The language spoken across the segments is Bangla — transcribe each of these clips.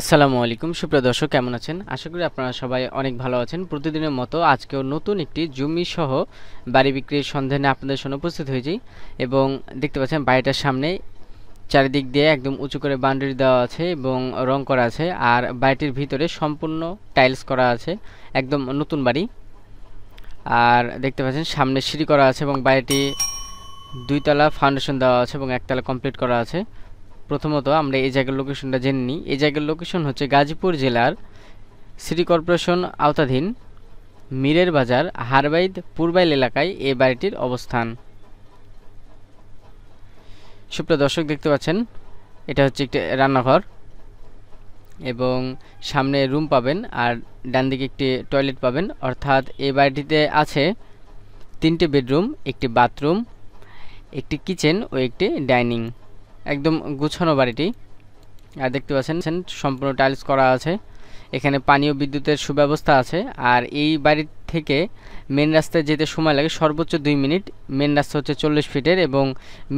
আসসালামু আলাইকুম সুপ্রিয় দর্শক কেমন আছেন আশা করি আপনারা সবাই অনেক ভালো আছেন প্রতিদিনের মতো আজকেও নতুন একটি জমি সহ বাড়ি বিক্রির সন্ধানে আপনাদের সামনে উপস্থিত হয়েছি এবং দেখতে পাচ্ছেন বাড়িটার সামনে চারিদিক দিয়ে একদম উঁচু করে বাউন্ডারি দেওয়া আছে এবং রং করা আছে আর বাড়িটির ভিতরে সম্পূর্ণ টাইলস করা আছে একদম নতুন বাড়ি আর দেখতে পাচ্ছেন সামনে সিঁড়ি করা আছে এবং বাড়িটি দুইতলা ফাউন্ডেশন দেওয়া আছে এবং একতলা কমপ্লিট করা আছে প্রথমত আমরা এই জায়গার লোকেশনটা জেনে নিই এই জায়গার লোকেশন হচ্ছে গাজীপুর জেলার সিটি কর্পোরেশন আওতাধীন মিরের বাজার হারবাইদ পূর্বাইল এলাকায় এই বাড়িটির অবস্থান সুপ্রিয় দর্শক দেখতে পাচ্ছেন এটা হচ্ছে একটি রান্নাঘর এবং সামনে রুম পাবেন আর ডান দিকে একটি টয়লেট পাবেন অর্থাৎ এই বাড়িটিতে আছে তিনটি বেডরুম একটি বাথরুম একটি কিচেন ও একটি ডাইনিং একদম গুছানো বাড়িটি আর দেখতে পাচ্ছেন সম্পূর্ণ টাইলস করা আছে এখানে পানীয় বিদ্যুতের সুব্যবস্থা আছে আর এই বাড়ির থেকে মেন রাস্তায় যেতে সময় লাগে সর্বোচ্চ দুই মিনিট মেন রাস্তা হচ্ছে চল্লিশ ফিটের এবং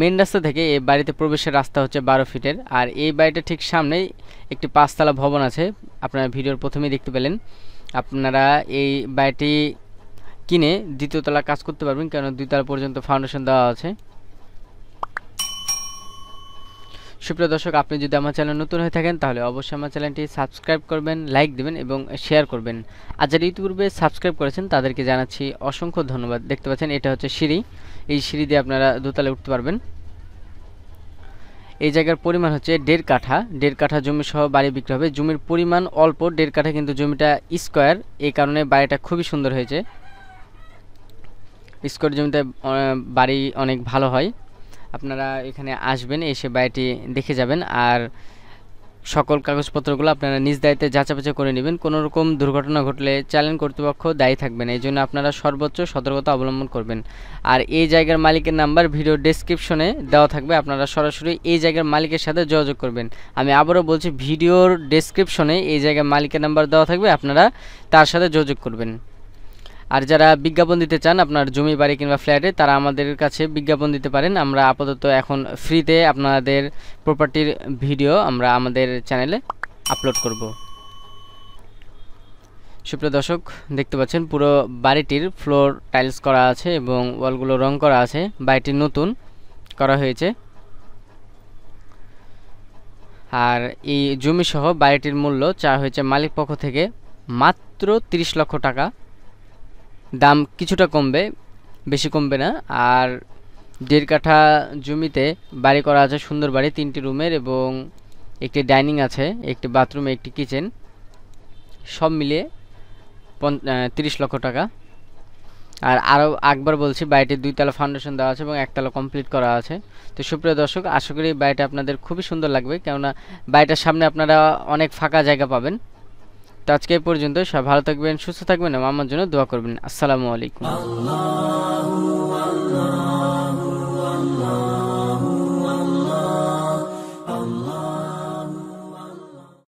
মেন রাস্তা থেকে এই বাড়িতে প্রবেশের রাস্তা হচ্ছে বারো ফিটের আর এই বাড়িটা ঠিক সামনেই একটি পাঁচতলা ভবন আছে আপনারা ভিডিওর প্রথমেই দেখতে পেলেন আপনারা এই বাড়িটি কিনে দ্বিতীয়তলা কাজ করতে পারবেন দুই তলা পর্যন্ত ফাউন্ডেশন দেওয়া আছে সুপ্রিয় দর্শক আপনি যদি আমার চ্যানেল নতুন হয়ে থাকেন তাহলে অবশ্যই আমার চ্যানেলটি সাবস্ক্রাইব করবেন লাইক দেবেন এবং শেয়ার করবেন আর যারা ইতিপূর্বে সাবস্ক্রাইব করেছেন তাদেরকে জানাচ্ছি অসংখ্য ধন্যবাদ দেখতে পাচ্ছেন এটা হচ্ছে সিঁড়ি এই সিঁড়ি দিয়ে আপনারা দোতলায় উঠতে পারবেন এই জায়গার পরিমাণ হচ্ছে দেড় কাঠা দেড় কাঠা জমি সহ বাড়ি বিক্রি হবে জমির পরিমাণ অল্প দেড় কাঠা কিন্তু জমিটা স্কোয়ার এই কারণে বাড়িটা খুবই সুন্দর হয়েছে স্কোয়ার জমিতে বাড়ি অনেক ভালো হয় আপনারা এখানে আসবেন এসে বাড়িটি দেখে যাবেন আর সকল কাগজপত্রগুলো আপনারা নিজ দায়িত্বে যাচাবাচা করে নেবেন কোনো রকম দুর্ঘটনা ঘটলে চ্যালেঞ্জ কর্তৃপক্ষ দায়ী থাকবেন এই জন্য আপনারা সর্বোচ্চ সতর্কতা অবলম্বন করবেন আর এই জায়গার মালিকের নাম্বার ভিডিও ডেসক্রিপশনে দেওয়া থাকবে আপনারা সরাসরি এই জায়গার মালিকের সাথে যোগাযোগ করবেন আমি আবারও বলছি ভিডিওর ডেসক্রিপশনে এই জায়গার মালিকের নাম্বার দেওয়া থাকবে আপনারা তার সাথে যোগাযোগ করবেন আর যারা বিজ্ঞাপন দিতে চান আপনার জমি বাড়ি কিংবা ফ্ল্যাটে তারা আমাদের কাছে বিজ্ঞাপন দিতে পারেন আমরা আপাতত এখন ফ্রিতে আপনাদের প্রপার্টির ভিডিও আমরা আমাদের চ্যানেলে আপলোড করব সুপ্রিয় দর্শক দেখতে পাচ্ছেন পুরো বাড়িটির ফ্লোর টাইলস করা আছে এবং ওয়ালগুলো রং করা আছে বাড়িটি নতুন করা হয়েছে আর এই জমি সহ বাড়িটির মূল্য চা হয়েছে মালিক পক্ষ থেকে মাত্র ৩০ লক্ষ টাকা দাম কিছুটা কমবে বেশি কমবে না আর দেড় কাঠা জমিতে বাড়ি করা আছে সুন্দর বাড়ি তিনটি রুমের এবং একটি ডাইনিং আছে একটি বাথরুমে একটি কিচেন সব মিলিয়ে তিরিশ লক্ষ টাকা আর আরও একবার বলছি বাড়িটির দুইতলা ফাউন্ডেশন দেওয়া আছে এবং একতলা কমপ্লিট করা আছে তো সুপ্রিয় দর্শক আশা করি বাড়িটা আপনাদের খুবই সুন্দর লাগবে কেননা বাড়িটার সামনে আপনারা অনেক ফাঁকা জায়গা পাবেন তো আজকে পর্যন্ত সব ভালো থাকবেন সুস্থ থাকবেন এবং আমার জন্য দোয়া করবেন আসসালামু আলাইকুম